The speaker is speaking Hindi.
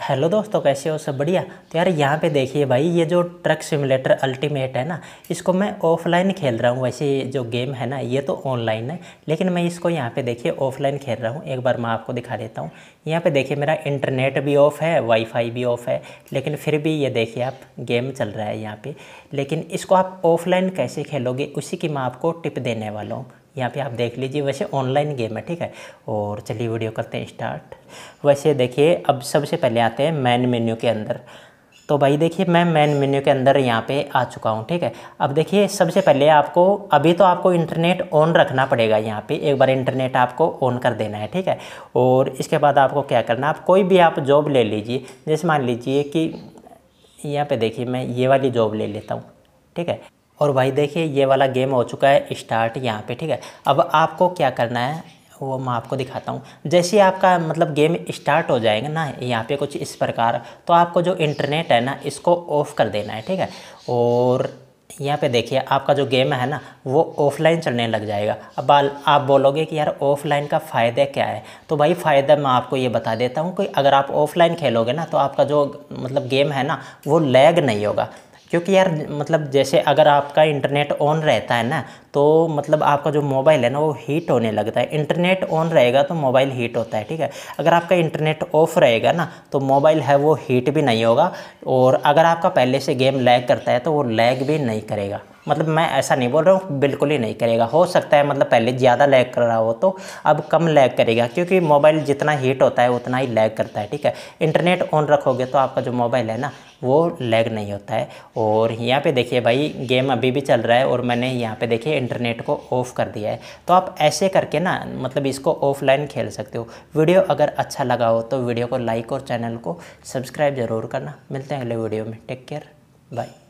हेलो दोस्तों कैसे हो सब बढ़िया तो यार यहाँ पे देखिए भाई ये जो ट्रक सिमुलेटर अल्टीमेट है ना इसको मैं ऑफलाइन खेल रहा हूँ वैसे जो गेम है ना ये तो ऑनलाइन है लेकिन मैं इसको यहाँ पे देखिए ऑफलाइन खेल रहा हूँ एक बार मैं आपको दिखा देता हूँ यहाँ पे देखिए मेरा इंटरनेट भी ऑफ है वाईफाई भी ऑफ है लेकिन फिर भी ये देखिए आप गेम चल रहा है यहाँ पर लेकिन इसको आप ऑफलाइन कैसे खेलोगे उसी की मैं आपको टिप देने वाला हूँ यहाँ पे आप देख लीजिए वैसे ऑनलाइन गेम है ठीक है और चलिए वीडियो करते हैं स्टार्ट वैसे देखिए अब सबसे पहले आते हैं मैन मेन्यू के अंदर तो भाई देखिए मैं मेन मेन्यू के अंदर यहाँ पे आ चुका हूँ ठीक है अब देखिए सबसे पहले आपको अभी तो आपको इंटरनेट ऑन रखना पड़ेगा यहाँ पे एक बार इंटरनेट आपको ऑन कर देना है ठीक है और इसके बाद आपको क्या करना आप कोई भी आप जॉब ले लीजिए जैसे मान लीजिए कि यहाँ पे देखिए मैं ये वाली जॉब ले लेता हूँ ठीक है और भाई देखिए ये वाला गेम हो चुका है स्टार्ट यहाँ पे ठीक है अब आपको क्या करना है वो मैं आपको दिखाता हूँ जैसे आपका मतलब गेम स्टार्ट हो जाएगा ना यहाँ पे कुछ इस प्रकार तो आपको जो इंटरनेट है ना इसको ऑफ़ कर देना है ठीक है और यहाँ पे देखिए आपका जो गेम है ना वो ऑफलाइन चलने लग जाएगा अब आप बोलोगे कि यार ऑफलाइन का फ़ायदा क्या है तो भाई फ़ायदा मैं आपको ये बता देता हूँ कि अगर आप ऑफलाइन खेलोगे ना तो आपका जो मतलब गेम है ना वो लैग नहीं होगा क्योंकि यार मतलब जैसे अगर आपका इंटरनेट ऑन रहता है ना तो मतलब आपका जो मोबाइल है ना वो हीट होने लगता है इंटरनेट ऑन रहेगा तो मोबाइल हीट होता है ठीक है अगर आपका इंटरनेट ऑफ रहेगा ना तो मोबाइल है वो हीट भी नहीं होगा और अगर आपका पहले से गेम लैग करता है तो वो लैग भी नहीं करेगा मतलब मैं ऐसा नहीं बोल रहा हूँ बिल्कुल ही नहीं करेगा हो सकता है मतलब पहले ज़्यादा लैग कर रहा हो तो अब कम लैग करेगा क्योंकि मोबाइल जितना हीट होता है उतना ही लैग करता है ठीक है इंटरनेट ऑन रखोगे तो आपका जो मोबाइल है ना वो लैग नहीं होता है और यहाँ पे देखिए भाई गेम अभी भी चल रहा है और मैंने यहाँ पे देखिए इंटरनेट को ऑफ़ कर दिया है तो आप ऐसे करके ना मतलब इसको ऑफलाइन खेल सकते हो वीडियो अगर अच्छा लगा हो तो वीडियो को लाइक और चैनल को सब्सक्राइब ज़रूर करना मिलते हैं अगले वीडियो में टेक केयर बाय